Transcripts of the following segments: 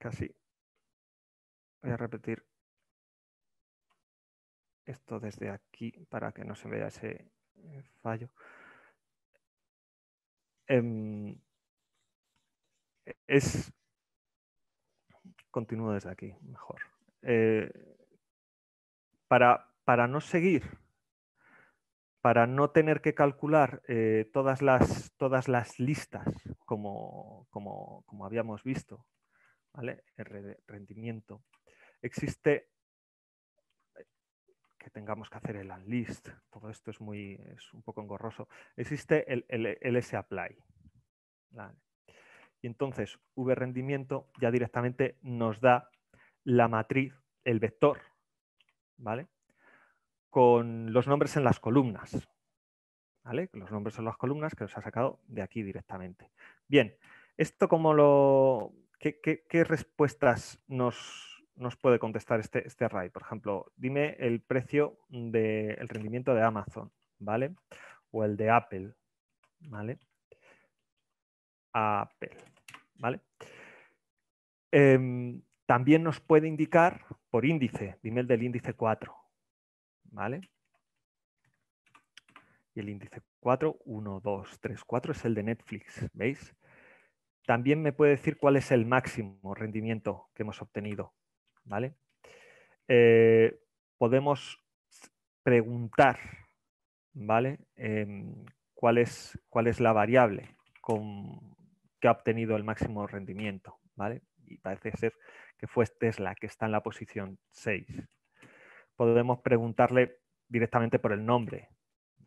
casi. Voy a repetir esto desde aquí para que no se vea ese eh, fallo. Em, es. Continúo desde aquí, mejor. Eh, para, para, no seguir, para no tener que calcular eh, todas, las, todas, las, listas como habíamos visto ¿vale? R rendimiento, existe que tengamos que hacer el unlist, todo esto es, muy, es un poco engorroso, existe el, el, apply. Y entonces V rendimiento ya directamente nos da la matriz, el vector, ¿vale? Con los nombres en las columnas, ¿vale? Los nombres en las columnas que nos ha sacado de aquí directamente. Bien, ¿esto como lo, ¿qué, respuestas nos, puede contestar este, este, array? Por ejemplo, dime el precio del rendimiento de Amazon, ¿vale? O el de Apple, ¿vale? Apple, ¿vale? Em, también nos puede indicar por índice, dime el del índice 4, ¿vale? Y el índice 4, 1, 2, 3, 4 es el de Netflix, ¿veis? también me puede decir cuál es el máximo rendimiento que hemos obtenido. ¿vale? Eh, podemos preguntar ¿vale? Em, cuál, es, cuál es la variable con, que ha obtenido el máximo rendimiento. ¿vale? Y parece ser que fue Tesla, que está en la posición 6. Podemos preguntarle directamente por el nombre,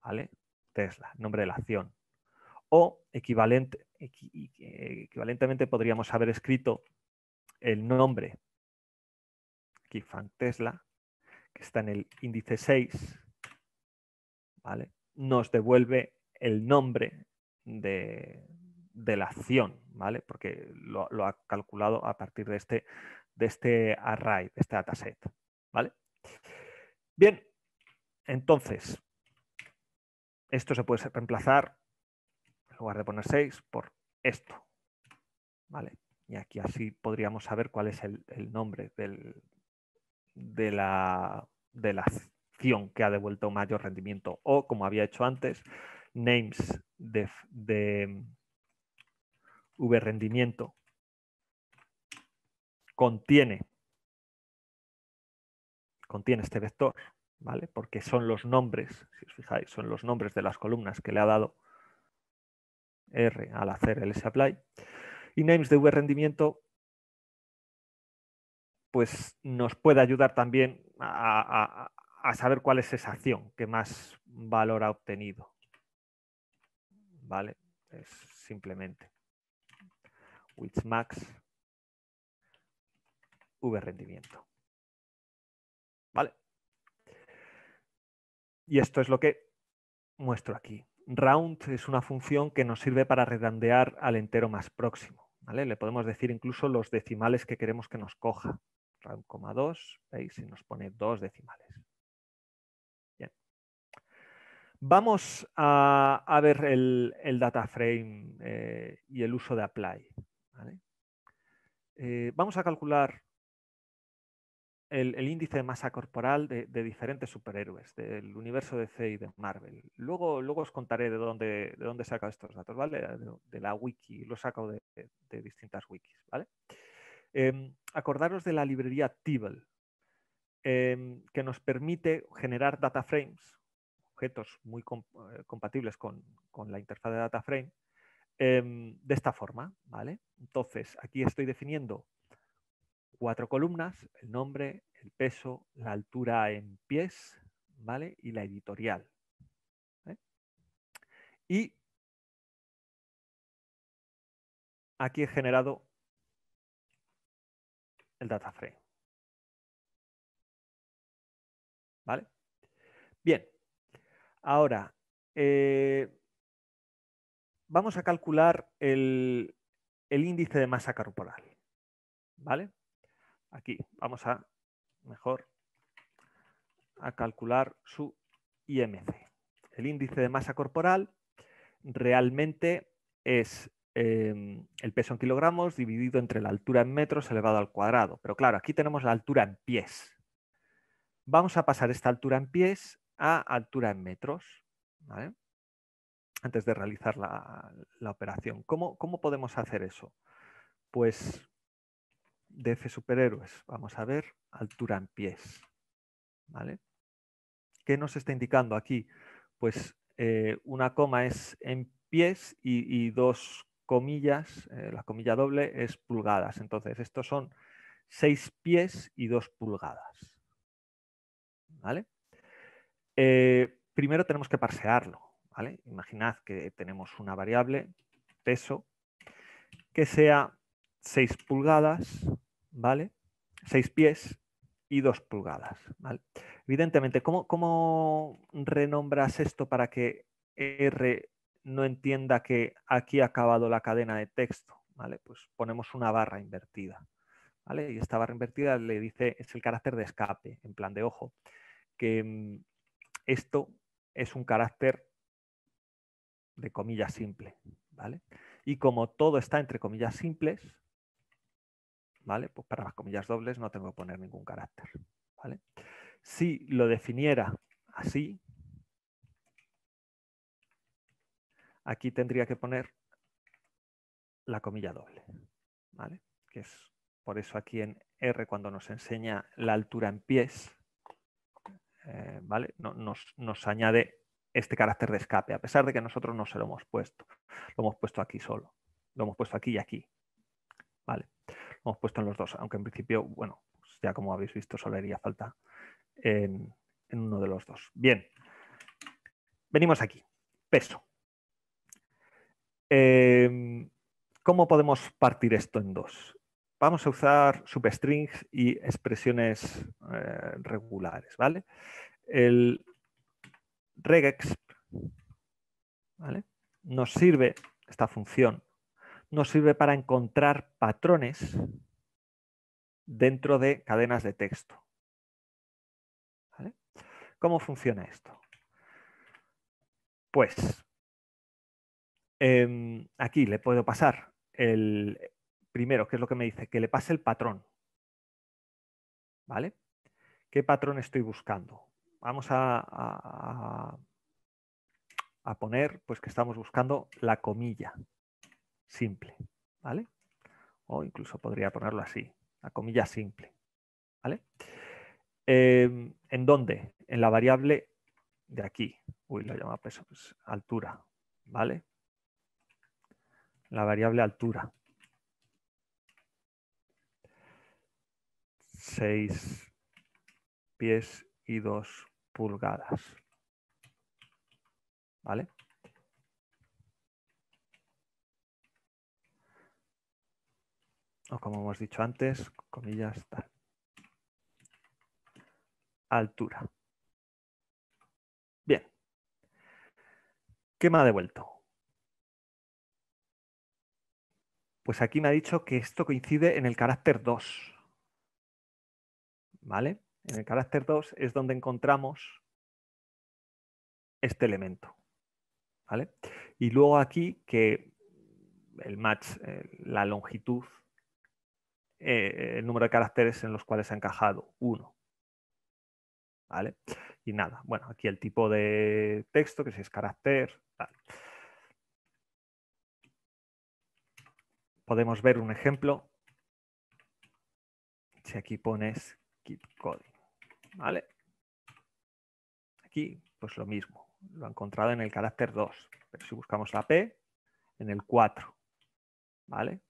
¿vale? Tesla, nombre de la acción. O equivalente, equivalentemente podríamos haber escrito el nombre Kifan Tesla, que está en el índice 6, ¿vale? nos devuelve el nombre de, la acción, ¿vale? porque lo, ha calculado a partir de este, de este array, de este dataset. ¿vale? Bien, entonces, esto se puede reemplazar en lugar de poner 6, por esto. ¿Vale? Y aquí así podríamos saber cuál es el, nombre de, la, acción que ha devuelto mayor rendimiento. O, como había hecho antes, names de, de rendimiento contiene, contiene este vector, ¿vale? Porque son los nombres, si os fijáis, son los nombres de las columnas que le ha dado R al hacer el supply Y names de V rendimiento pues nos puede ayudar también a, saber cuál es esa acción que más valor ha obtenido. ¿Vale? Es simplemente which max v rendimiento. ¿Vale? Y esto es lo que muestro aquí round es una función que nos sirve para redondear al entero más próximo. Le podemos decir incluso los decimales que queremos que nos coja. Round, 2, ¿veis? Y nos pone dos decimales. Bien. Vamos a, ver el, data frame eh, y el uso de apply. Eh, vamos a calcular el, índice de masa corporal de, diferentes superhéroes del universo de C y de Marvel. Luego, luego os contaré de dónde, de dónde estos datos, ¿vale? De, la wiki, lo saco de, distintas wikis, ¿vale? Em, acordaros de la librería Tibble, em, que nos permite generar data frames, objetos muy eh, compatibles con, con, la interfaz de data frame, em, de esta forma, ¿vale? Entonces, aquí estoy definiendo cuatro columnas, el nombre, el peso, la altura en pies, ¿vale? Y la editorial. ¿eh? Y aquí he generado el data frame. ¿Vale? Bien. Ahora, eh, vamos a calcular el, el índice de masa corporal. ¿Vale? aquí vamos a mejor a calcular su IMC. El índice de masa corporal realmente es em, el peso en kilogramos dividido entre la altura en metros elevado al cuadrado. Pero claro, aquí tenemos la altura en pies. Vamos a pasar esta altura en pies a altura en metros, antes de realizar la, la operación. ¿Cómo, ¿Cómo podemos hacer eso? Pues F superhéroes. Vamos a ver, altura en pies. ¿Vale? ¿Qué nos está indicando aquí? Pues eh, una coma es en pies y, dos comillas, eh, la comilla doble es pulgadas. Entonces, estos son seis pies y dos pulgadas. ¿Vale? Eh, primero tenemos que parsearlo. ¿vale? Imaginad que tenemos una variable, peso, que sea 6 pulgadas ¿vale? Seis pies y dos pulgadas, Evidentemente, ¿cómo, renombras esto para que R no entienda que aquí ha acabado la cadena de texto? ¿Vale? Pues ponemos una barra invertida, ¿vale? Y esta barra invertida le dice, es el carácter de escape, en plan de ojo, que mm, esto es un carácter de comillas simple, ¿vale? Y como todo está entre comillas simples, ¿vale? Pues para las comillas dobles no tengo que poner ningún carácter, ¿vale? Si lo definiera así, aquí tendría que poner la comilla doble, ¿vale? Que es por eso aquí en R cuando nos enseña la altura en pies, eh, ¿vale? nos, nos, añade este carácter de escape, a pesar de que nosotros no se lo hemos puesto. Lo hemos puesto aquí solo. Lo hemos puesto aquí y aquí. ¿Vale? hemos puesto en los dos, aunque en principio, bueno, pues ya como habéis visto, solo haría falta en, uno de los dos. Bien, venimos aquí, peso. Em, ¿Cómo podemos partir esto en dos? Vamos a usar substrings y expresiones eh, regulares, ¿vale? El regex Nos sirve esta función nos sirve para encontrar patrones dentro de cadenas de texto. ¿Cómo funciona esto? Pues em, aquí le puedo pasar el primero, ¿qué es lo que me dice, que le pase el patrón. ¿Vale? ¿Qué patrón estoy buscando? Vamos a, a poner pues, que estamos buscando la comilla simple, ¿vale? O incluso podría ponerlo así, la comilla simple, ¿vale? Em, ¿En dónde? En la variable de aquí. Uy, lo llama peso, pues, altura, ¿vale? La variable altura. 6 pies y 2 pulgadas. ¿Vale? como hemos dicho antes, comillas, tal. Altura. Bien. ¿Qué me ha devuelto? Pues aquí me ha dicho que esto coincide en el carácter 2. ¿Vale? En el carácter 2 es donde encontramos este elemento. ¿Vale? Y luego aquí que el match, eh, la longitud eh, el número de caracteres en los cuales ha encajado uno ¿Vale? Y nada, bueno, aquí el tipo de texto, que si es carácter. Podemos ver un ejemplo. Si aquí pones keep coding. ¿Vale? Aquí, pues lo mismo. Lo ha encontrado en el carácter 2. Pero si buscamos la P, en el 4. ¿Vale?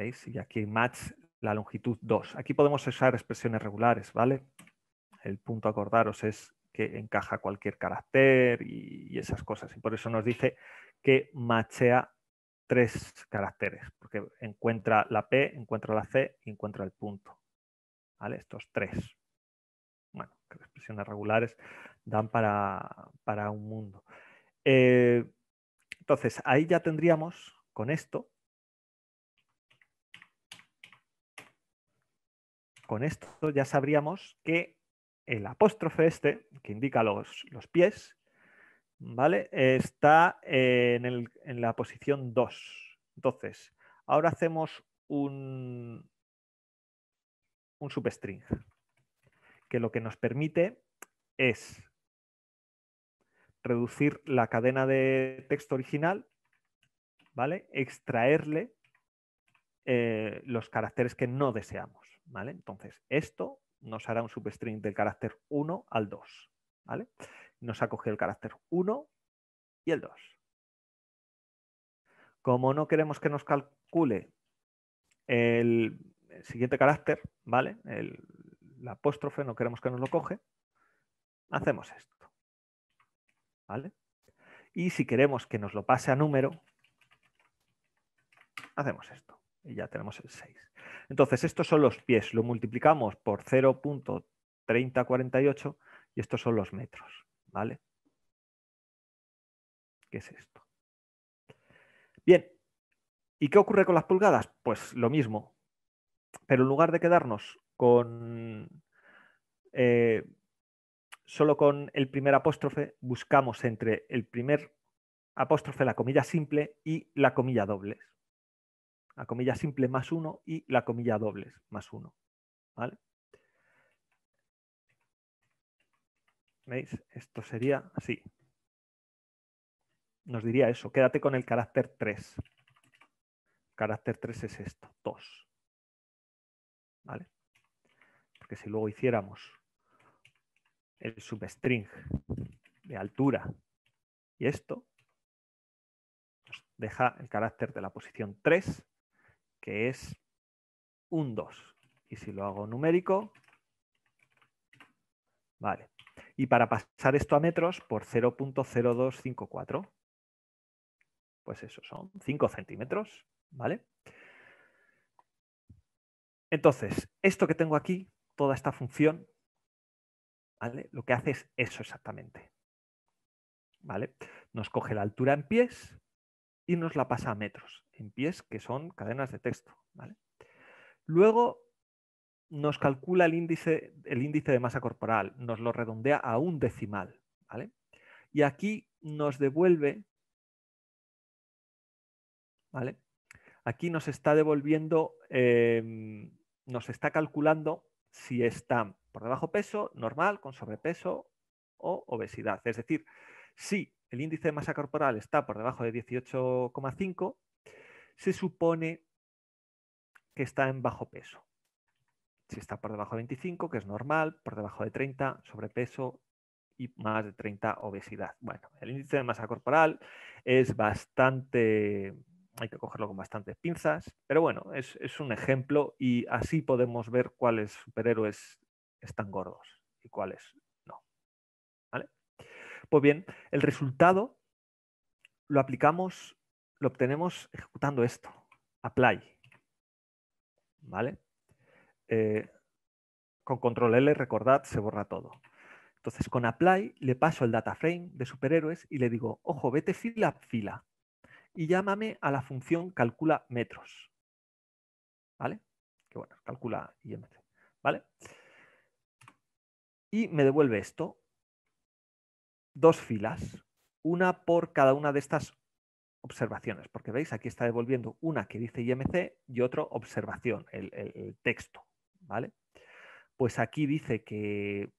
¿Veis? Y aquí match la longitud 2. Aquí podemos usar expresiones regulares, ¿vale? El punto acordaros es que encaja cualquier carácter y, esas cosas. Y por eso nos dice que machea tres caracteres, porque encuentra la P, encuentra la C y encuentra el punto. ¿Vale? Estos tres. Bueno, que expresiones regulares dan para, un mundo. Eh, entonces, ahí ya tendríamos, con esto, con esto ya sabríamos que el apóstrofe este, que indica los, los pies, ¿vale? Está eh, en, el, en, la posición 2. Entonces, ahora hacemos un, un substring, que lo que nos permite es reducir la cadena de texto original, ¿vale? Extraerle eh, los caracteres que no deseamos. Entonces, esto nos hará un substring del carácter 1 al 2, Nos ha cogido el carácter 1 y el 2. Como no queremos que nos calcule el siguiente carácter, ¿vale? El, apóstrofe, no queremos que nos lo coge, hacemos esto, Y si queremos que nos lo pase a número, hacemos esto y ya tenemos el 6. Entonces, estos son los pies, lo multiplicamos por 0.3048 y estos son los metros, ¿vale? ¿Qué es esto? Bien, ¿y qué ocurre con las pulgadas? Pues lo mismo, pero en lugar de quedarnos con... Eh, solo con el primer apóstrofe, buscamos entre el primer apóstrofe la comilla simple y la comilla doble la comilla simple más 1 y la comilla doble más 1. ¿vale? ¿Veis? Esto sería así. Nos diría eso, quédate con el carácter 3. carácter 3 es esto, 2. ¿Vale? Porque si luego hiciéramos el substring de altura y esto, nos deja el carácter de la posición 3 que es un 2. Y si lo hago numérico, vale. Y para pasar esto a metros, por 0.0254, pues eso son 5 centímetros, ¿vale? Entonces, esto que tengo aquí, toda esta función, ¿vale? Lo que hace es eso exactamente. ¿Vale? Nos coge la altura en pies y nos la pasa a metros en pies, que son cadenas de texto. ¿vale? Luego nos calcula el índice, el índice, de masa corporal, nos lo redondea a un decimal. Y aquí nos devuelve, ¿vale? aquí nos está devolviendo, em, nos está calculando si está por debajo peso, normal, con sobrepeso o obesidad. Es decir, si el índice de masa corporal está por debajo de 18,5, se supone que está en bajo peso. Si está por debajo de 25, que es normal, por debajo de 30, sobrepeso y más de 30, obesidad. Bueno, el índice de masa corporal es bastante, hay que cogerlo con bastantes pinzas, pero bueno, es, un ejemplo y así podemos ver cuáles superhéroes están gordos y cuáles no. ¿Vale? Pues bien, el resultado lo aplicamos lo obtenemos ejecutando esto, apply. ¿Vale? Eh, con control L, recordad, se borra todo. Entonces con apply le paso el data frame de superhéroes y le digo, ojo, vete fila fila y llámame a la función calcula metros. ¿Vale? Que bueno, calcula IMC. ¿Vale? Y me devuelve esto. Dos filas, una por cada una de estas observaciones, porque veis, aquí está devolviendo una que dice IMC y otra observación, el, texto, ¿vale? Pues aquí dice que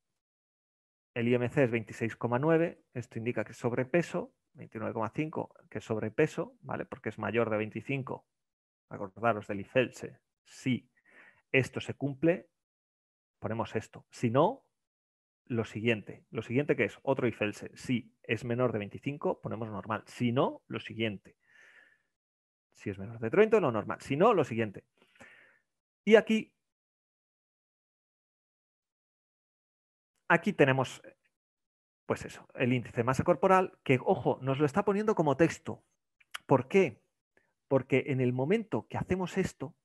el IMC es 26,9, esto indica que es sobrepeso, 29,5, que es sobrepeso, ¿vale? Porque es mayor de 25. Acordaros del IFELSE, e, si esto se cumple, ponemos esto. Si no, lo siguiente. Lo siguiente que es otro y Si es menor de 25, ponemos normal. Si no, lo siguiente. Si es menor de 30, lo normal. Si no, lo siguiente. Y aquí, aquí tenemos, pues eso, el índice de masa corporal, que, ojo, nos lo está poniendo como texto. ¿Por qué? Porque en el momento que hacemos esto,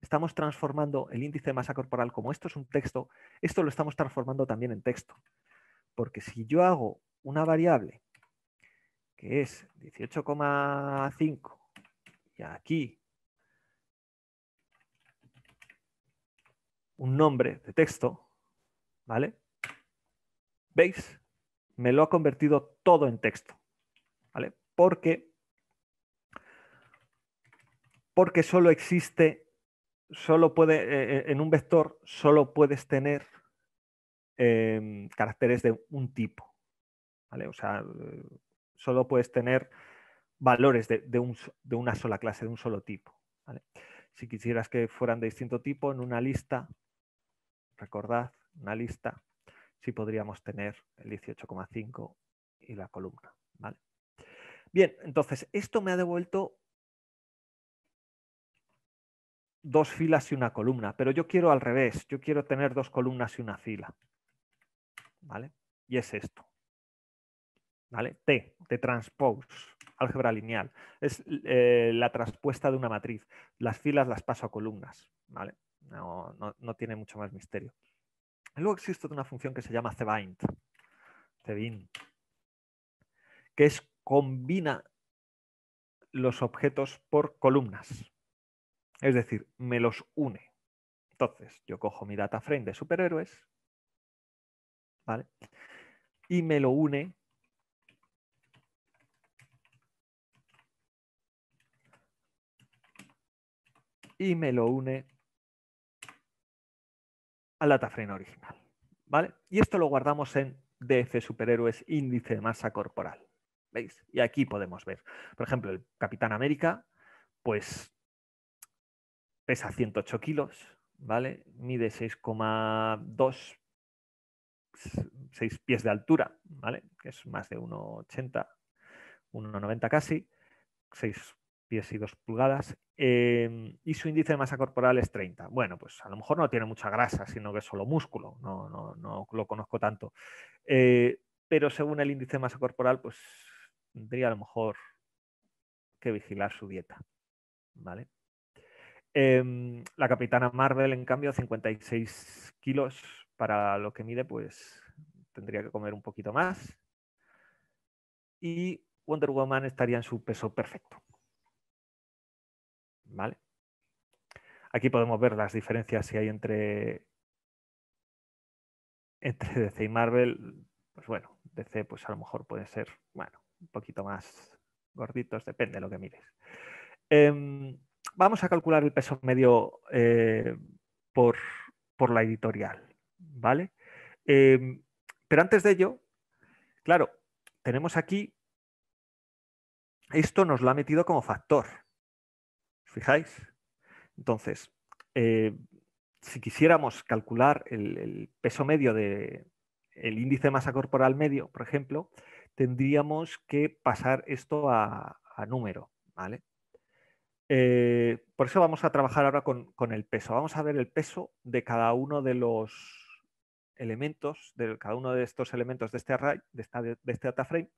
estamos transformando el índice de masa corporal, como esto es un texto, esto lo estamos transformando también en texto. Porque si yo hago una variable que es 18,5 y aquí un nombre de texto, ¿vale? ¿Veis? Me lo ha convertido todo en texto, ¿vale? Porque, porque solo existe solo puede, eh, eh, en un vector solo puedes tener em, caracteres de un tipo. ¿vale? O sea, solo puedes tener valores de, una sola clase, de un solo tipo. Si quisieras que fueran de distinto tipo, en una lista, recordad, una lista, sí podríamos tener el 18,5 y la columna. ¿vale? Bien, entonces esto me ha devuelto dos filas y una columna, pero yo quiero al revés, yo quiero tener dos columnas y una fila. ¿Vale? Y es esto. ¿Vale? T, de transpose, álgebra lineal. Es eh, la transpuesta de una matriz. Las filas las paso a columnas. ¿Vale? No, no tiene mucho más misterio. Luego existe una función que se llama cbind, cbind que es combina los objetos por columnas. Es decir, me los une. Entonces, yo cojo mi data frame de superhéroes, ¿vale? Y me lo une y me lo une al dataframe original. ¿Vale? Y esto lo guardamos en DF superhéroes índice de masa corporal. ¿Veis? Y aquí podemos ver. Por ejemplo, el Capitán América, pues pesa 108 kilos, ¿vale? Mide 6,2, 6 pies de altura, ¿vale? Que es más de 1,80, 1,90 casi, 6 pies y 2 pulgadas. Em, y su índice de masa corporal es 30. Bueno, pues a lo mejor no tiene mucha grasa, sino que es solo músculo, no, lo conozco tanto. Eh, pero según el índice de masa corporal, pues tendría a lo mejor que vigilar su dieta, ¿vale? Em, la capitana Marvel, en cambio, 56 kilos para lo que mide, pues tendría que comer un poquito más. Y Wonder Woman estaría en su peso perfecto. ¿Vale? Aquí podemos ver las diferencias que hay entre, DC y Marvel. Pues bueno, DC pues a lo mejor puede ser, bueno, un poquito más gorditos, depende de lo que mires. Em, vamos a calcular el peso medio eh, por, la editorial, ¿vale? Em, pero antes de ello, claro, tenemos aquí, esto nos lo ha metido como factor, ¿fijáis? Entonces, eh, si quisiéramos calcular el, peso medio del el índice de masa corporal medio, por ejemplo, tendríamos que pasar esto a, a número, ¿vale? Eh, por eso vamos a trabajar ahora con, el peso. Vamos a ver el peso de cada uno de los elementos, de cada uno de estos elementos de este array, de, este data frame,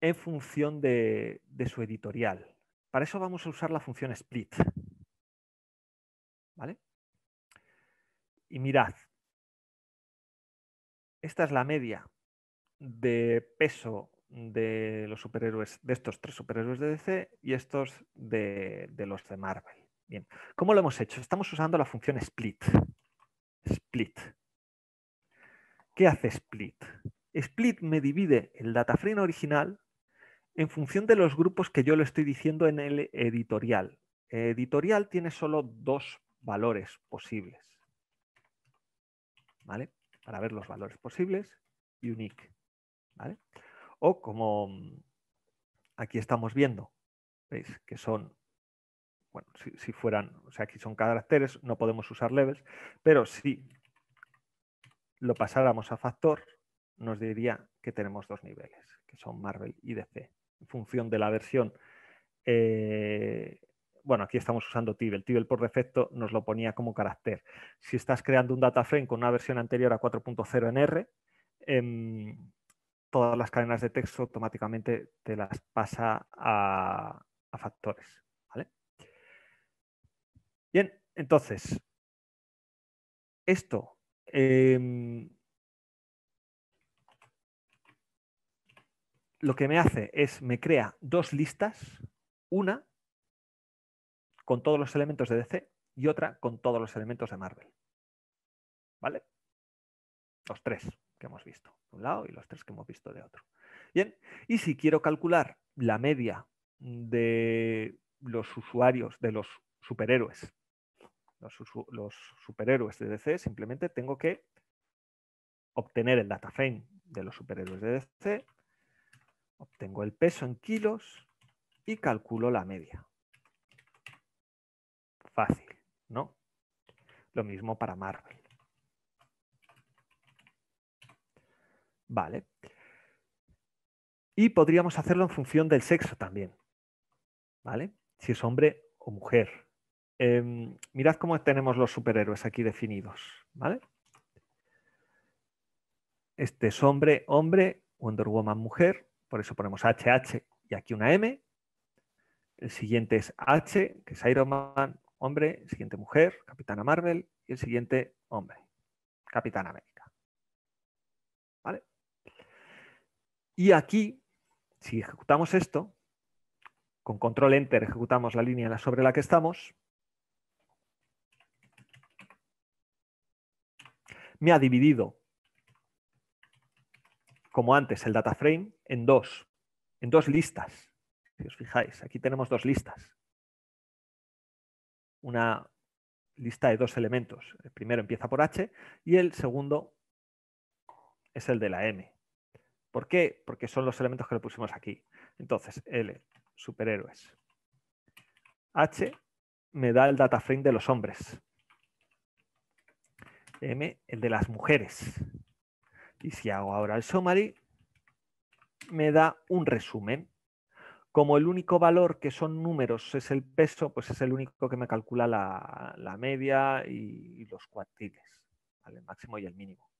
en función de, de, su editorial. Para eso vamos a usar la función split. ¿Vale? Y mirad, esta es la media de peso de los superhéroes, de estos tres superhéroes de DC y estos de, los de Marvel. Bien, ¿cómo lo hemos hecho? Estamos usando la función split. Split. ¿Qué hace split? Split me divide el data frame original en función de los grupos que yo le estoy diciendo en el editorial. Editorial tiene solo dos valores posibles. ¿Vale? Para ver los valores posibles, unique o como mm, aquí estamos viendo, ¿veis? Que son, bueno, si, fueran, o sea, aquí son caracteres, no podemos usar levels, pero si lo pasáramos a factor, nos diría que tenemos dos niveles, que son Marvel y DC. En función de la versión, eh, bueno, aquí estamos usando Tibel. Tibel por defecto nos lo ponía como carácter. Si estás creando un data frame con una versión anterior a 4.0 en R, em, todas las cadenas de texto automáticamente te las pasa a, factores. ¿vale? Bien, entonces, esto... Em, lo que me hace es, me crea dos listas, una con todos los elementos de DC y otra con todos los elementos de Marvel. ¿Vale? Los tres que hemos visto de un lado y los tres que hemos visto de otro. Bien, y si quiero calcular la media de los usuarios, de los superhéroes, los, superhéroes de DC, simplemente tengo que obtener el data frame de los superhéroes de DC, obtengo el peso en kilos y calculo la media. Fácil, ¿no? Lo mismo para Marvel. Vale. Y podríamos hacerlo en función del sexo también. ¿Vale? Si es hombre o mujer. Em, mirad cómo tenemos los superhéroes aquí definidos. ¿Vale? Este es hombre, hombre, Wonder Woman, mujer. Por eso ponemos HH y aquí una M. El siguiente es H, que es Iron Man, hombre. El siguiente, mujer, Capitana Marvel. Y el siguiente, hombre, Capitana América. Y aquí, si ejecutamos esto, con control enter ejecutamos la línea sobre la que estamos, me ha dividido, como antes, el data frame en dos, en dos listas. Si os fijáis, aquí tenemos dos listas. Una lista de dos elementos. El primero empieza por H y el segundo es el de la M. ¿Por qué? Porque son los elementos que le pusimos aquí. Entonces, L, superhéroes. H me da el data frame de los hombres. M, el de las mujeres. Y si hago ahora el summary, me da un resumen. Como el único valor que son números es el peso, pues es el único que me calcula la, media y, los cuartiles, el máximo y el mínimo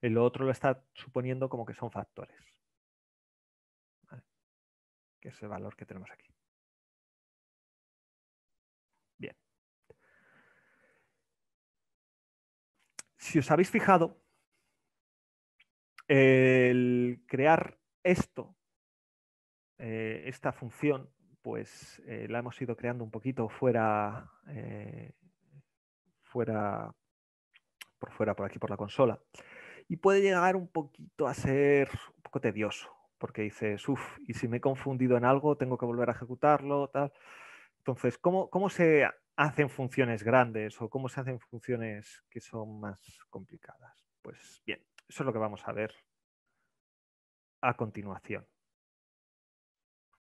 el otro lo está suponiendo como que son factores. Que es el valor que tenemos aquí. Bien. Si os habéis fijado, el crear esto, eh, esta función, pues eh, la hemos ido creando un poquito fuera, eh, fuera, por fuera, por aquí, por la consola y puede llegar un poquito a ser un poco tedioso, porque dices, uff, y si me he confundido en algo, tengo que volver a ejecutarlo, tal. Entonces, ¿cómo, cómo se hacen funciones grandes o cómo se hacen funciones que son más complicadas? Pues bien, eso es lo que vamos a ver a continuación.